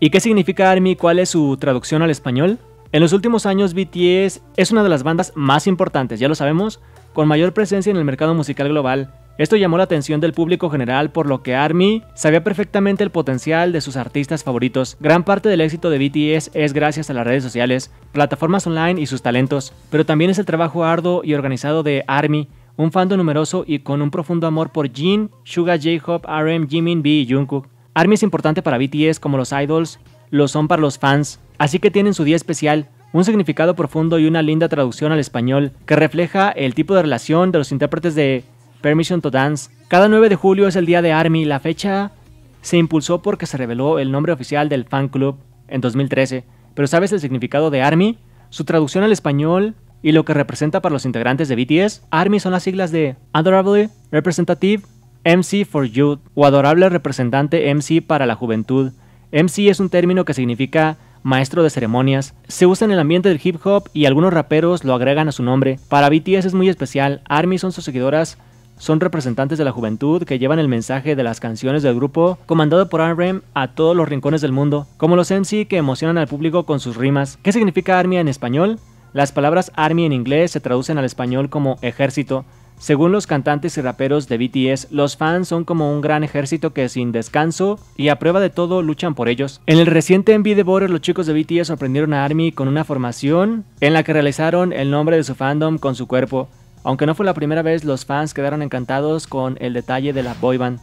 ¿Y qué significa ARMY y cuál es su traducción al español? En los últimos años BTS es una de las bandas más importantes, ya lo sabemos, con mayor presencia en el mercado musical global. Esto llamó la atención del público general por lo que ARMY sabía perfectamente el potencial de sus artistas favoritos. Gran parte del éxito de BTS es gracias a las redes sociales, plataformas online y sus talentos, pero también es el trabajo arduo y organizado de ARMY, un fandom numeroso y con un profundo amor por Jin, Suga, J-Hope, RM, Jimin, B y Jungkook. ARMY es importante para BTS como los idols lo son para los fans, así que tienen su día especial, un significado profundo y una linda traducción al español que refleja el tipo de relación de los intérpretes de Permission to Dance. Cada 9 de julio es el día de ARMY, la fecha se impulsó porque se reveló el nombre oficial del fan club en 2013, pero ¿sabes el significado de ARMY? Su traducción al español y lo que representa para los integrantes de BTS, ARMY son las siglas de Adorable Representative MC for Youth o adorable representante MC para la juventud. MC es un término que significa maestro de ceremonias. Se usa en el ambiente del hip hop y algunos raperos lo agregan a su nombre. Para BTS es muy especial, ARMY son sus seguidoras, son representantes de la juventud que llevan el mensaje de las canciones del grupo, comandado por RM a todos los rincones del mundo, como los MC que emocionan al público con sus rimas. ¿Qué significa ARMY en español? Las palabras ARMY en inglés se traducen al español como ejército, según los cantantes y raperos de BTS, los fans son como un gran ejército que sin descanso y a prueba de todo luchan por ellos. En el reciente Envy de Border, los chicos de BTS sorprendieron a ARMY con una formación en la que realizaron el nombre de su fandom con su cuerpo. Aunque no fue la primera vez, los fans quedaron encantados con el detalle de la boyband.